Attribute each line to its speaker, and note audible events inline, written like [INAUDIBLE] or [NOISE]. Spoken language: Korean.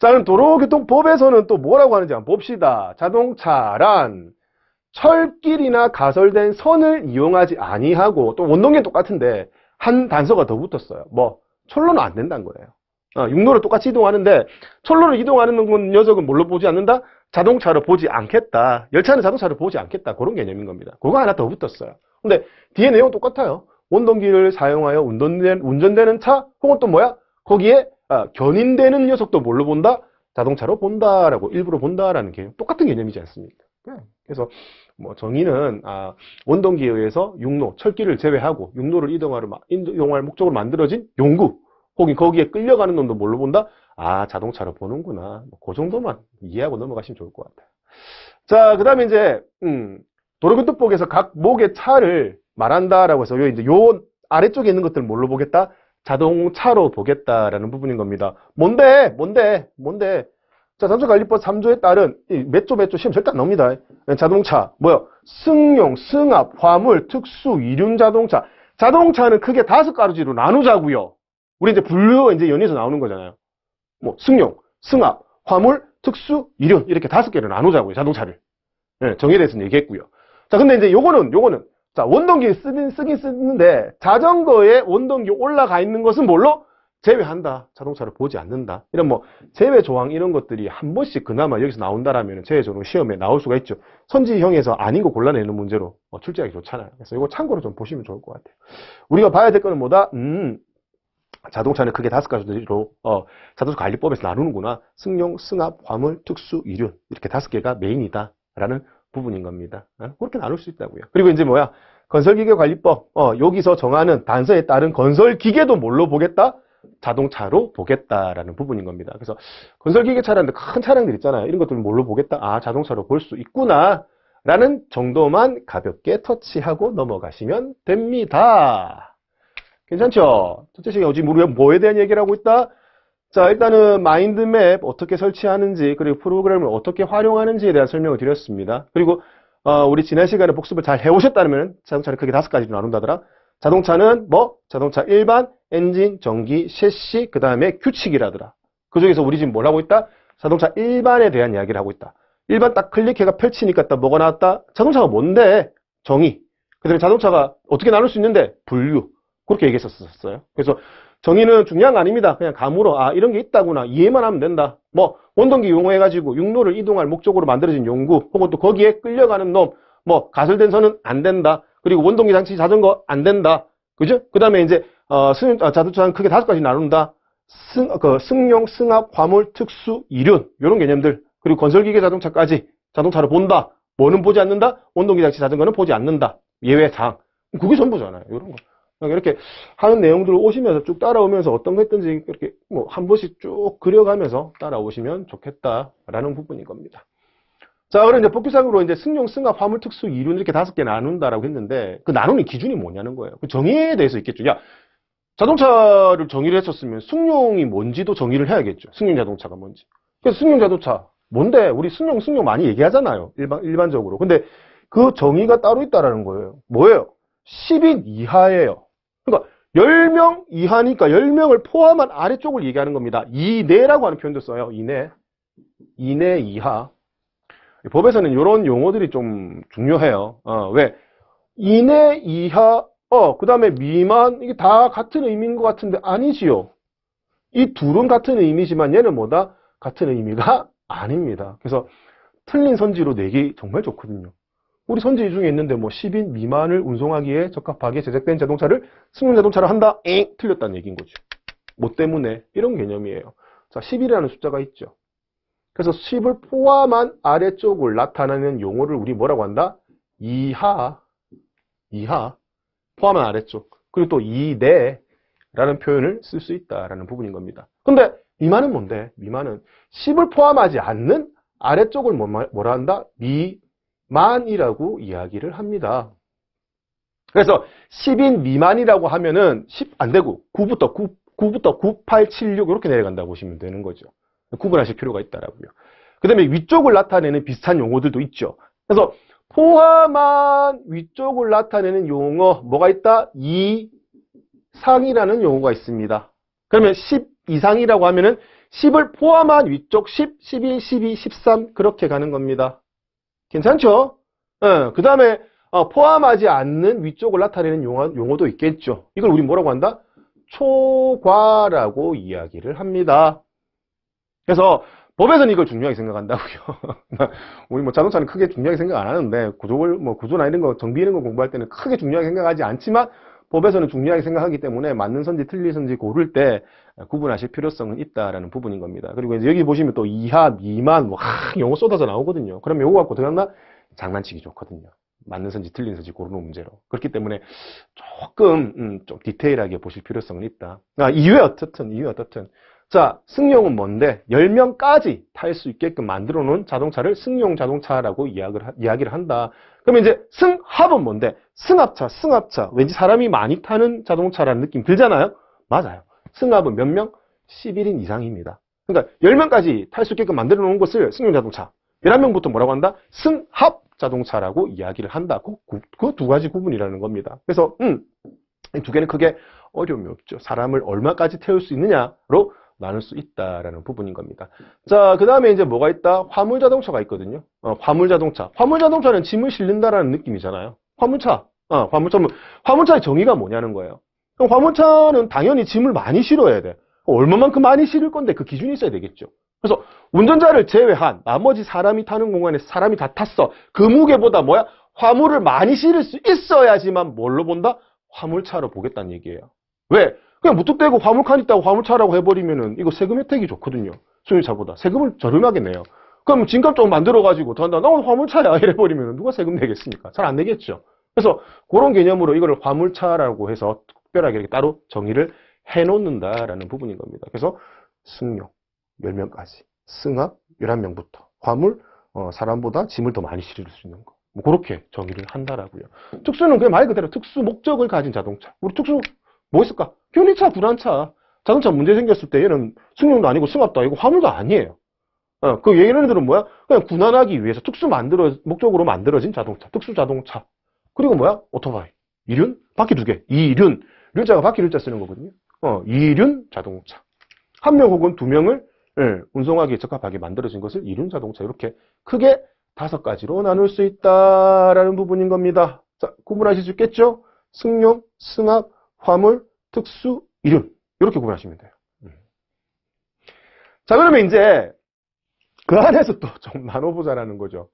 Speaker 1: 자 그럼 도로교통법에서는 또 뭐라고 하는지 한번 봅시다. 자동차란 철길이나 가설된 선을 이용하지 아니하고 또 원동기는 똑같은데 한 단서가 더 붙었어요. 뭐 철로는 안 된다는 거예요. 어, 육로를 똑같이 이동하는데 철로를 이동하는 건 녀석은 뭘로 보지 않는다? 자동차로 보지 않겠다. 열차는 자동차로 보지 않겠다. 그런 개념인 겁니다. 그거 하나 더 붙었어요. 근데 뒤에 내용 은 똑같아요. 원동기를 사용하여 운전된, 운전되는 차 혹은 또 뭐야? 거기에 아, 견인되는 녀석도 뭘로 본다? 자동차로 본다라고 일부러 본다라는 개념 똑같은 개념이지 않습니까? 네. 그래서 뭐 정의는 아, 원동기에 의해서 육로 철길을 제외하고 육로를 이동할, 이동할 목적으로 만들어진 용구 혹은 거기에 끌려가는 놈도 뭘로 본다? 아 자동차로 보는구나 뭐 그 정도만 이해하고 넘어가시면 좋을 것 같아요 자그 다음에 이제 음, 도로교통법에서 각 목의 차를 말한다라고 해서 요 이제 요 아래쪽에 있는 것들을 뭘로 보겠다? 자동차로 보겠다라는 부분인 겁니다. 뭔데? 뭔데? 뭔데? 자, 전수관리법 3조에 따른 몇조 몇 조 시험 절대 안 나옵니다. 예, 자동차, 뭐요? 승용, 승합, 화물, 특수, 이륜 자동차. 자동차는 크게 다섯 가지로 나누자고요. 우리 이제 분류 이제 연이서 나오는 거잖아요. 뭐 승용, 승합, 화물, 특수, 이륜 이렇게 다섯 개를 나누자고요. 자동차를. 네, 예, 정의에 대해서는 얘기했고요. 자, 근데 이제 요거는 요거는 자, 원동기 쓰긴, 쓰긴 쓰는데 자전거에 원동기 올라가 있는 것은 뭘로? 제외한다. 자동차를 보지 않는다. 이런 뭐 제외 조항 이런 것들이 한 번씩 그나마 여기서 나온다라면 제외 조항 시험에 나올 수가 있죠. 선지형에서 아닌 거 골라내는 문제로 어, 출제하기 좋잖아요. 그래서 이거 참고로 좀 보시면 좋을 것 같아요. 우리가 봐야 될 거는 뭐다? 음, 자동차는 크게 다섯 가지로 어, 자동차 관리법에서 나누는구나. 승용, 승합, 화물, 특수, 이륜 이렇게 다섯 개가 메인이다라는 부분인 겁니다. 어? 그렇게 나눌 수 있다고요. 그리고 이제 뭐야? 건설기계관리법 어, 여기서 정하는 단서에 따른 건설기계도 뭘로 보겠다? 자동차로 보겠다라는 부분인 겁니다. 그래서 건설기계 차라는큰 차량들 있잖아요. 이런 것들을 뭘로 보겠다? 아 자동차로 볼 수 있구나 라는 정도만 가볍게 터치하고 넘어가시면 됩니다. 괜찮죠? 첫째 시간 어지 우리가 뭐에 대한 얘기를 하고 있다? 자, 일단은 마인드맵 어떻게 설치하는지 그리고 프로그램을 어떻게 활용하는지에 대한 설명을 드렸습니다. 그리고 어, 우리 지난 시간에 복습을 잘 해오셨다면 자동차를 크게 다섯 가지로 나눈다더라. 자동차는 뭐? 자동차 일반, 엔진, 전기, 셰시, 그 다음에 규칙이라더라. 그 중에서 우리 지금 뭘 하고 있다? 자동차 일반에 대한 이야기를 하고 있다. 일반 딱 클릭해가 펼치니까 딱 뭐가 나왔다? 자동차가 뭔데? 정의. 그 다음에 자동차가 어떻게 나눌 수 있는데? 분류. 그렇게 얘기했었어요. 그래서 정의는 중요한 거 아닙니다. 그냥 감으로 아 이런 게 있다구나 이해만 하면 된다. 뭐 원동기 이용해가지고 육로를 이동할 목적으로 만들어진 용구 혹은 또 거기에 끌려가는 놈뭐 가설된 선은 안 된다. 그리고 원동기 장치 자전거 안 된다. 그죠? 그 다음에 이제 어, 승, 어, 자동차는 크게 다섯 가지 나눈다. 승, 어, 그 승용, 승합, 화물, 특수, 이륜 이런 개념들 그리고 건설기계 자동차까지 자동차로 본다. 뭐는 보지 않는다? 원동기 장치 자전거는 보지 않는다. 예외 사항. 그게 전부잖아요. 이런 거. 어, 이렇게 하는 내용들을 오시면서 쭉 따라오면서 어떤 거 했든지 이렇게 뭐 한 번씩 쭉 그려가면서 따라오시면 좋겠다라는 부분인 겁니다. 자, 그럼 이제 복귀상으로 이제 승용, 승합, 화물, 특수, 이륜 이렇게 다섯 개 나눈다라고 했는데 그 나누는 기준이 뭐냐는 거예요. 그 정의에 대해서 있겠죠. 야, 자동차를 정의를 했었으면 승용이 뭔지도 정의를 해야겠죠. 승용 자동차가 뭔지. 그래서 승용 자동차 뭔데? 우리 승용, 승용 많이 얘기하잖아요. 일반 일반적으로. 근데 그 정의가 따로 있다라는 거예요. 뭐예요? 10인 이하예요. 그러니까 10명 이하니까 10명을 포함한 아래쪽을 얘기하는 겁니다. 이내라고 하는 표현도 써요. 이내. 이내 이하. 법에서는 이런 용어들이 좀 중요해요. 어, 왜? 이내 이하, 어, 그 다음에 미만, 이게 다 같은 의미인 것 같은데 아니지요. 이 둘은 같은 의미지만 얘는 뭐다? 같은 의미가 [LAUGHS] 아닙니다. 그래서 틀린 선지로 내기 정말 좋거든요. 우리 선제 중에 있는데 뭐 10인 미만을 운송하기에 적합하게 제작된 자동차를 승용 자동차로 한다. 엥 틀렸다는 얘기인 거죠. 뭐 때문에 이런 개념이에요. 자, 10이라는 숫자가 있죠. 그래서 10을 포함한 아래쪽을 나타내는 용어를 우리 뭐라고 한다? 이하, 이하, 포함한 아래쪽, 그리고 또 이내라는 표현을 쓸 수 있다라는 부분인 겁니다. 근데 미만은 뭔데? 미만은 10을 포함하지 않는 아래쪽을 뭐, 뭐, 뭐라 한다? 미, 만이라고 이야기를 합니다. 그래서 10인 미만이라고 하면은 10 안 되고 9부터 9, 9부터 9, 8, 7, 6 이렇게 내려간다고 보시면 되는 거죠. 구분하실 필요가 있다라고요. 그 다음에 위쪽을 나타내는 비슷한 용어들도 있죠. 그래서 포함한 위쪽을 나타내는 용어 뭐가 있다? 2상이라는 용어가 있습니다. 그러면 10 이상이라고 하면은 10을 포함한 위쪽 10, 11, 12, 13 그렇게 가는 겁니다. 괜찮죠? 어, 예, 그 다음에 어, 포함하지 않는 위쪽을 나타내는 용어, 도 있겠죠. 이걸 우리 뭐라고 한다? 초과라고 이야기를 합니다. 그래서 법에서는 이걸 중요하게 생각한다고요. [LAUGHS] 우리 뭐 자동차는 크게 중요하게 생각 안 하는데 구조를 뭐 구조나 이런 거 정비 이런 거 공부할 때는 크게 중요하게 생각하지 않지만 법에서는 중요하게 생각하기 때문에 맞는 선지 틀린 선지 고를 때 구분하실 필요성은 있다라는 부분인 겁니다. 그리고 이제 여기 보시면 또 이하, 미만, 와, 뭐 영어 쏟아져 나오거든요. 그럼면 요거 갖고 들어갔나? 장난치기 좋거든요. 맞는 선지 틀린 선지 고르는 문제로. 그렇기 때문에 조금, 음, 좀 디테일하게 보실 필요성은 있다. 아, 이외 어떻든, 이외 어떻든. 자, 승용은 뭔데? 10명까지 탈 수 있게끔 만들어 놓은 자동차를 승용 자동차라고 이야기를, 한다. 그러면 이제 승합은 뭔데? 승합차, 승합차. 왠지 사람이 많이 타는 자동차라는 느낌 들잖아요? 맞아요. 승합은 몇 명? 11인 이상입니다. 그러니까 10명까지 탈 수 있게끔 만들어 놓은 것을 승용 자동차. 11명부터 뭐라고 한다? 승합 자동차라고 이야기를 한다. 그두 그 가지 구분이라는 겁니다. 그래서, 음, 두 개는 크게 어려움이 없죠. 사람을 얼마까지 태울 수 있느냐로 나눌 수 있다라는 부분인 겁니다. 자, 그 다음에 이제 뭐가 있다? 화물 자동차가 있거든요. 어, 화물 자동차. 화물 자동차는 짐을 실린다라는 느낌이잖아요. 화물차. 어, 화물차 화물차의 정의가 뭐냐는 거예요. 그럼 화물차는 당연히 짐을 많이 실어야 돼. 얼마만큼 많이 실을 건데 그 기준이 있어야 되겠죠. 그래서 운전자를 제외한 나머지 사람이 타는 공간에 사람이 다 탔어. 그 무게보다 뭐야? 화물을 많이 실을 수 있어야지만 뭘로 본다? 화물차로 보겠다는 얘기예요. 왜? 그냥 무턱대고 화물칸 있다고 화물차라고 해버리면은 이거 세금 혜택이 좋거든요. 소유차보다. 세금을 저렴하게 내요. 그럼 진값 좀 만들어가지고 더한다. 나 오늘 화물차야. [LAUGHS] 이래버리면 누가 세금 내겠습니까? 잘 안 내겠죠. 그래서 그런 개념으로 이거를 화물차라고 해서 특별하게 이렇게 따로 정의를 해놓는다라는 부분인 겁니다. 그래서 승용 10명까지, 승합 11명부터, 화물 어, 사람보다 짐을 더 많이 실을 수 있는 거. 뭐 그렇게 정의를 한다라고요. 특수는 그냥 말 그대로 특수 목적을 가진 자동차. 우리 특수 뭐 있을까? 교리차, 불안차. 자동차 문제 생겼을 때 얘는 승용도 아니고 승합도 아니고 화물도 아니에요. 어, 그 얘네들은 기 뭐야? 그냥 군환하기 위해서 특수 만들어, 목적으로 만들어진 자동차, 특수 자동차. 그리고 뭐야? 오토바이. 이륜? 바퀴 두 개. 이륜. 륜자가 바퀴 륜자 쓰는 거거든요. 어, 이륜 자동차. 한 명 혹은 두 명을 예, 운송하기에 적합하게 만들어진 것을 이륜 자동차. 이렇게 크게 다섯 가지로 나눌 수 있다라는 부분인 겁니다. 자, 구분하실 수 있겠죠? 승용, 승합, 화물, 특수, 이름 이렇게 구분하시면 돼요. 음. 자 그러면 이제 그 안에서 또 좀 [LAUGHS] 나눠보자라는 거죠.